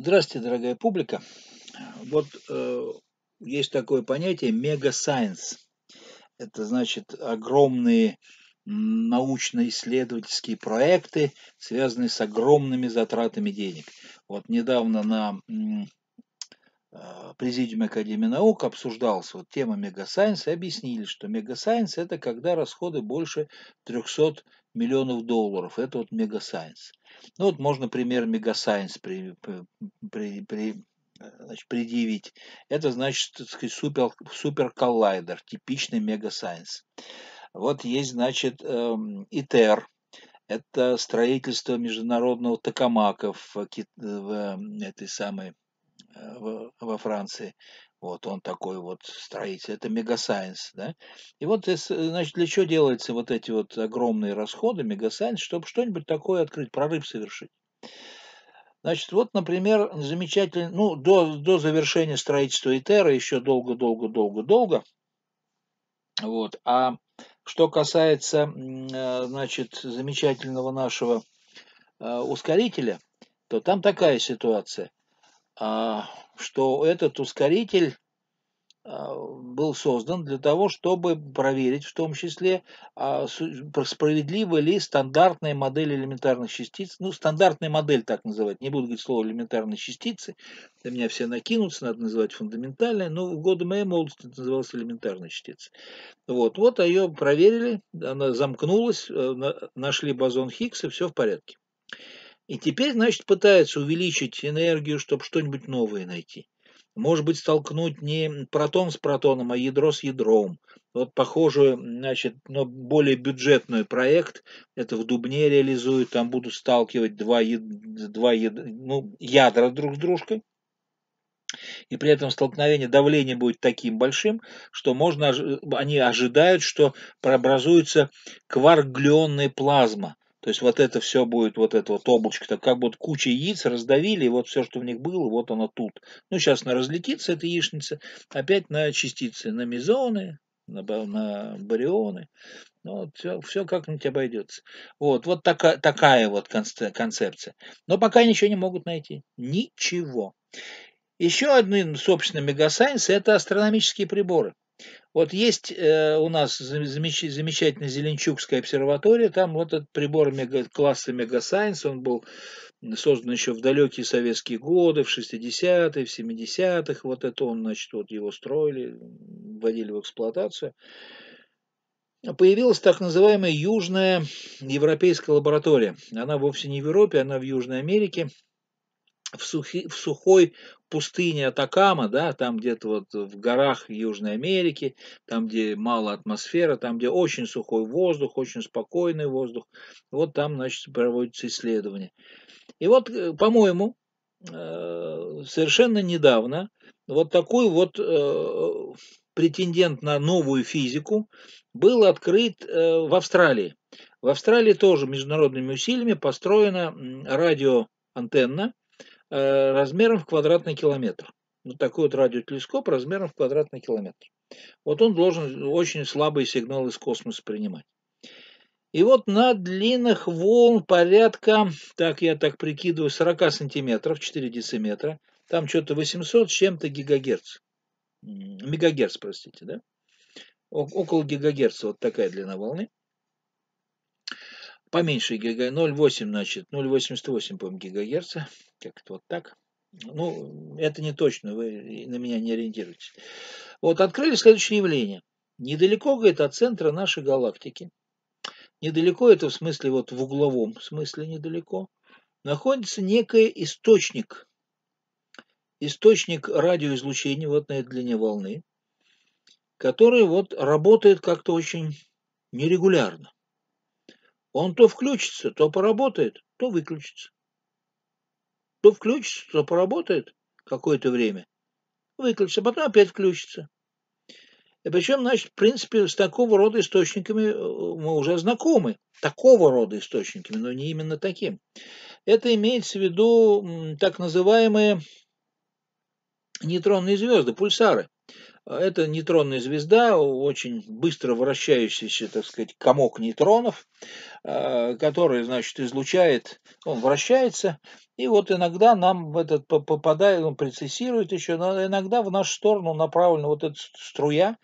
Здравствуйте, дорогая публика. Вот э, есть такое понятие мега-сайенс. Это значит огромные научно-исследовательские проекты, связанные с огромными затратами денег. Вот недавно на Э, Президиуме Академии наук обсуждался вот тема мегасайенса и объяснили, что мегасайенс это когда расходы больше 300 миллионов долларов. Это вот мегасайенс. Ну вот можно пример мегасайенс при, при, при, э, значит, предъявить. Это значит так сказать, супер, супер коллайдер, типичный мегасайенс. Вот есть, значит, эм, ИТР, это строительство международного токамака в, в эм, этой самой Э, во Франции. Вот он такой вот строитель, это мегасайенс, да. И вот, э, значит, для чего делаются вот эти вот огромные расходы, мегасайенс, чтобы что-нибудь такое открыть, прорыв совершить. Значит, вот, например, замечательно, ну, до, до завершения строительства Итера еще долго-долго-долго-долго. Вот, а что касается, э, значит, замечательного нашего ускорителя, то там такая ситуация. А, что этот ускоритель а, был создан для того, чтобы проверить в том числе, а, справедливы ли стандартные модели элементарных частиц, ну, стандартная модель так называть, не буду говорить слово элементарные частицы, на меня все накинутся, надо называть фундаментальные, но ну, в годы моей молодости это называлось элементарная частица. Вот, вот ее проверили, она замкнулась, э, нашли бозон Хиггса, все в порядке. И теперь, значит, пытается увеличить энергию, чтобы что-нибудь новое найти. Может быть, столкнуть не протон с протоном, а ядро с ядром. Вот похожую, значит, но более бюджетную проект, это в Дубне реализуют, там будут сталкивать два, два ну, ядра друг с дружкой. И при этом столкновение давления будет таким большим, что можно, они ожидают, что прообразуется кварглионная плазма. То есть вот это все будет, вот это вот облачко, как будто куча яиц раздавили, и вот все, что в них было, вот оно тут. Ну, сейчас она разлетится, эта яичница, опять на частицы, на мезоны, на, на барионы. Ну, вот, все, все как-нибудь обойдется. Вот, вот такая, такая вот концепция. Но пока ничего не могут найти. Ничего. Еще один, собственно, мегасайенс – это астрономические приборы. Вот есть э, у нас замеч, замечательная Зеленчукская обсерватория, там вот этот прибор мега, класса Мегасайенс, он был создан еще в далекие советские годы, в 60-е, в 70-х, вот это он, значит, вот его строили, вводили в эксплуатацию. Появилась так называемая Южная Европейская лаборатория. Она вовсе не в Европе, она в Южной Америке в, сухи, в сухой пустыне Атакама, да, там где-то вот в горах Южной Америки, там, где мало атмосфера, там, где очень сухой воздух, очень спокойный воздух, вот там, значит, проводятся исследования. И вот, э, по-моему, э, совершенно недавно вот такой вот э, претендент на новую физику был открыт в Австралии. В Австралии тоже международными усилиями построена радиоантенна, Э, размером в квадратный километр. Вот такой вот радиотелескоп размером в квадратный километр. Вот он должен очень слабый сигнал из космоса принимать. И вот на длинных волн порядка, так я так прикидываю, 40 сантиметров, 4 дециметра, там что-то 800 с чем-то гигагерц. Мегагерц, простите, да? Около гигагерца вот такая длина волны. Поменьше гига, 0,8, значит, 0,88, по-моему, гигагерца, как-то вот так. Ну, это не точно, вы на меня не ориентируйтесь. Вот открыли следующее явление. Недалеко, говорит, от центра нашей галактики, недалеко, это в смысле, вот в угловом смысле недалеко, находится некий источник, источник радиоизлучения, вот на этой длине волны, который вот работает как-то очень нерегулярно. Он то включится, то поработает, то выключится. То включится, то поработает какое-то время, выключится, потом опять включится. И причем, значит, в принципе, с такого рода источниками э, мы уже знакомы. Такого рода источниками, но не именно таким. Это имеется в виду так называемые нейтронные звезды, пульсары. Это нейтронная звезда, очень быстро вращающийся, так сказать, комок нейтронов, э, который, значит, излучает, он вращается, и вот иногда нам в этот попадает, он прецессирует еще, но иногда в нашу сторону направлена вот эта струя,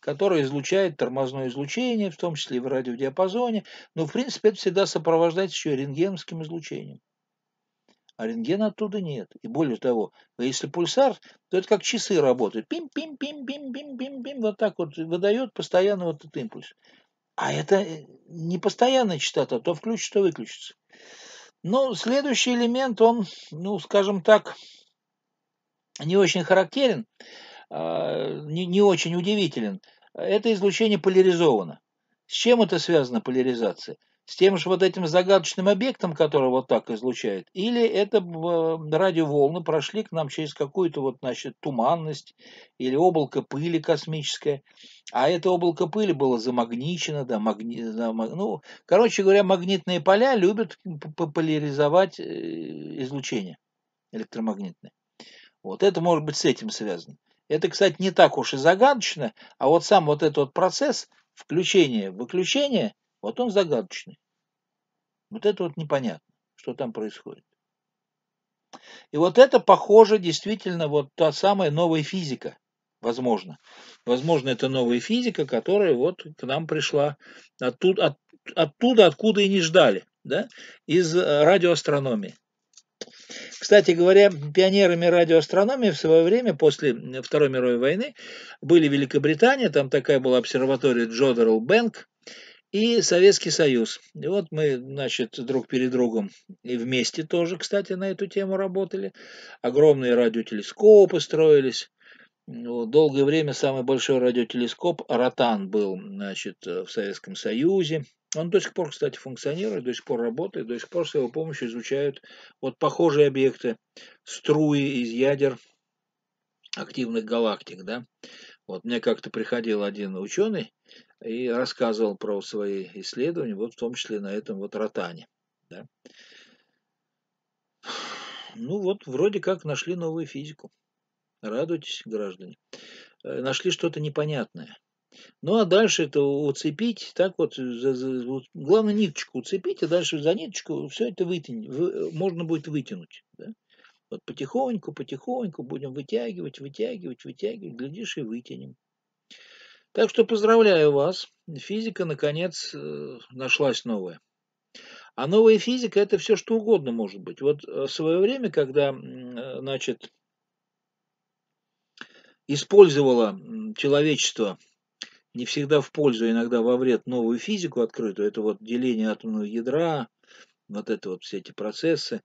которая излучает тормозное излучение, в том числе и в радиодиапазоне. Но, ну, в принципе, это всегда сопровождается еще рентгеновским излучением а рентгена оттуда нет. И более того, если пульсар, то это как часы работают. Пим-пим-пим-пим-пим-пим-пим. Вот так вот выдает постоянно вот этот импульс. А это э, не постоянная частота, то включится, то выключится. Ну, следующий элемент, он, ну, скажем так, не очень характерен, а, не, не очень удивителен. Это излучение поляризовано. С чем это связано, поляризация? с тем же вот этим загадочным объектом, который вот так излучает, или это э, радиоволны прошли к нам через какую-то вот, значит, туманность или облако пыли космическое, а это облако пыли было замагничено, да, магни... ну, короче говоря, магнитные поля любят поляризовать э, излучение электромагнитное. Вот это может быть с этим связано. Это, кстати, не так уж и загадочно, а вот сам вот этот вот процесс включения-выключения – вот он загадочный. Вот это вот непонятно, что там происходит. И вот это похоже действительно вот та самая новая физика, возможно. Возможно, это новая физика, которая вот к нам пришла оттуда, от, оттуда откуда и не ждали, да, из э, радиоастрономии. Кстати говоря, пионерами радиоастрономии в свое время, после Второй мировой войны, были Великобритания, там такая была обсерватория Джодерл Бэнк, и Советский Союз. И вот мы, значит, друг перед другом и вместе тоже, кстати, на эту тему работали. Огромные радиотелескопы строились. Долгое время самый большой радиотелескоп «Ротан» был значит, в Советском Союзе. Он до сих пор, кстати, функционирует, до сих пор работает, до сих пор с его помощью изучают вот похожие объекты, струи из ядер активных галактик. Да? Вот мне как-то приходил один ученый, и рассказывал про свои исследования, вот в том числе на этом вот ротане. Да. Ну вот, вроде как нашли новую физику. Радуйтесь, граждане. Э, нашли что-то непонятное. Ну а дальше это уцепить, так вот, за, за, вот главное ниточку уцепить, а дальше за ниточку все это вытянь, вы, э, можно будет вытянуть. Да? Вот потихоньку, потихоньку будем вытягивать, вытягивать, вытягивать, глядишь и вытянем. Так что поздравляю вас. Физика, наконец, э, нашлась новая. А новая физика – это все что угодно может быть. Вот э, в свое время, когда, э, значит, использовало человечество не всегда в пользу, а иногда во вред новую физику открытую, это вот деление атомного ядра, вот это вот все эти процессы,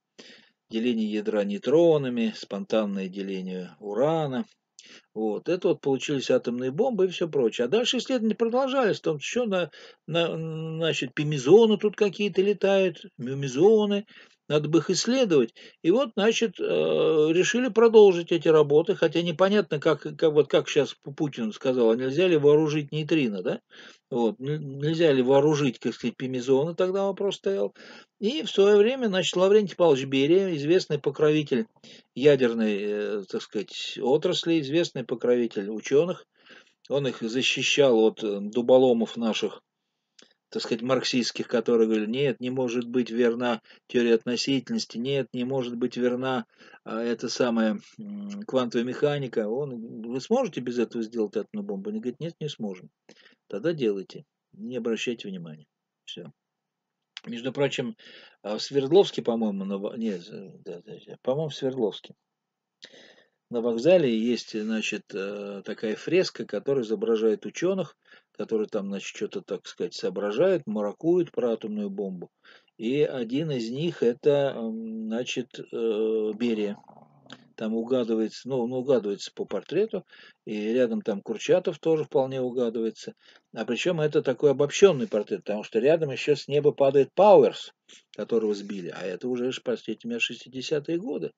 деление ядра нейтронами, спонтанное деление урана – вот. Это вот получились атомные бомбы и все прочее. А дальше исследования продолжались. Там еще на, на, значит, пимизоны тут какие-то летают, мюмизоны, надо бы их исследовать. И вот, значит, э, решили продолжить эти работы, хотя непонятно, как, как, вот как сейчас Путин сказал, а нельзя ли вооружить нейтрино, да? Вот, нельзя ли вооружить, как сказать, пимизоны, тогда вопрос стоял. И в свое время, значит, Лаврентий Павлович Берия, известный покровитель ядерной, э, так сказать, отрасли, известный покровитель ученых, он их защищал от э, дуболомов наших так сказать, марксистских, которые говорили, нет, не может быть верна теория относительности, нет, не может быть верна э, а, эта самая квантовая механика. Он, вы сможете без этого сделать атомную бомбу? Они говорят, нет, не сможем. Тогда делайте, не обращайте внимания. Все. Между прочим, а, в Свердловске, по-моему, на... нет, э, да, да, да, по-моему, в Свердловске на вокзале есть, значит, э, такая фреска, которая изображает ученых, который там, значит, что-то, так сказать, соображает, маракует про атомную бомбу. И один из них это, значит, э, Берия. Там угадывается, ну, он угадывается по портрету, и рядом там Курчатов тоже вполне угадывается. А причем это такой обобщенный портрет, потому что рядом еще с неба падает Пауэрс, которого сбили. А это уже, простите меня, 60-е годы.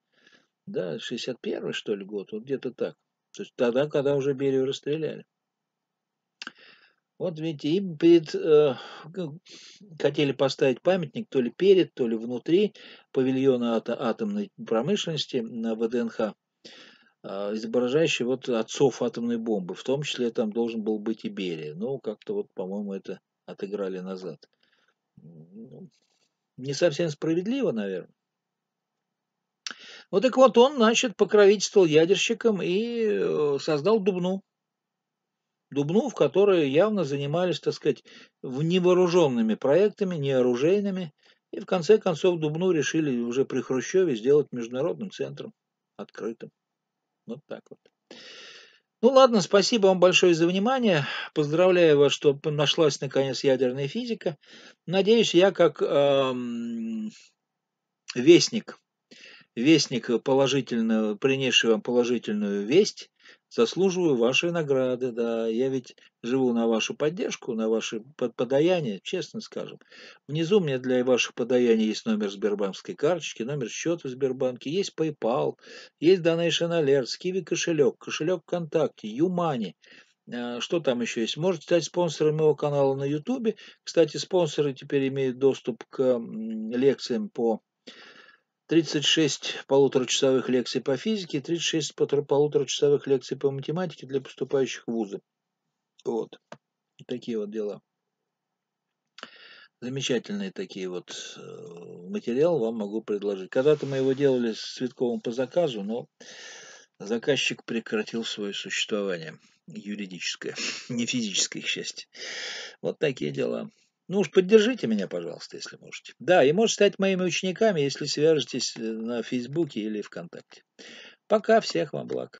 Да, 61-й, что ли, год, вот где-то так. То есть тогда, когда уже Берию расстреляли. Вот видите, им перед, э, хотели поставить памятник то ли перед, то ли внутри павильона ато атомной промышленности на ВДНХ, э, изображающий вот отцов атомной бомбы. В том числе там должен был быть и Берия. Но ну, как-то вот, по-моему, это отыграли назад. Не совсем справедливо, наверное. Ну так вот, он, значит, покровительствовал ядерщикам и э, создал Дубну. Дубнов, которые явно занимались, так сказать, невооруженными проектами, неоружейными, и в конце концов Дубну решили уже при Хрущеве сделать международным центром, открытым. Вот так вот. Ну ладно, спасибо вам большое за внимание. Поздравляю вас, что нашлась наконец ядерная физика. Надеюсь, я как эм, вестник, вестник положительно, принесший вам положительную весть, заслуживаю вашей награды, да, я ведь живу на вашу поддержку, на ваши подаяния, честно скажем. Внизу у меня для ваших подаяний есть номер Сбербанкской карточки, номер счета в Сбербанке, есть PayPal, есть Donation Alert, Kiwi кошелек, кошелек ВКонтакте, Юмани. Э, что там еще есть? Можете стать спонсором моего канала на YouTube. Кстати, спонсоры теперь имеют доступ к лекциям по 36 полуторачасовых лекций по физике, 36 полуторачасовых лекций по математике для поступающих в вузы. Вот. Такие вот дела. Замечательные такие вот э, материал вам могу предложить. Когда-то мы его делали с Цветковым по заказу, но заказчик прекратил свое существование юридическое, не физическое, к счастью. Вот такие дела. Ну уж поддержите меня, пожалуйста, если можете. Да, и можете стать моими учениками, если свяжетесь э, на Фейсбуке или ВКонтакте. Пока, всех вам благ.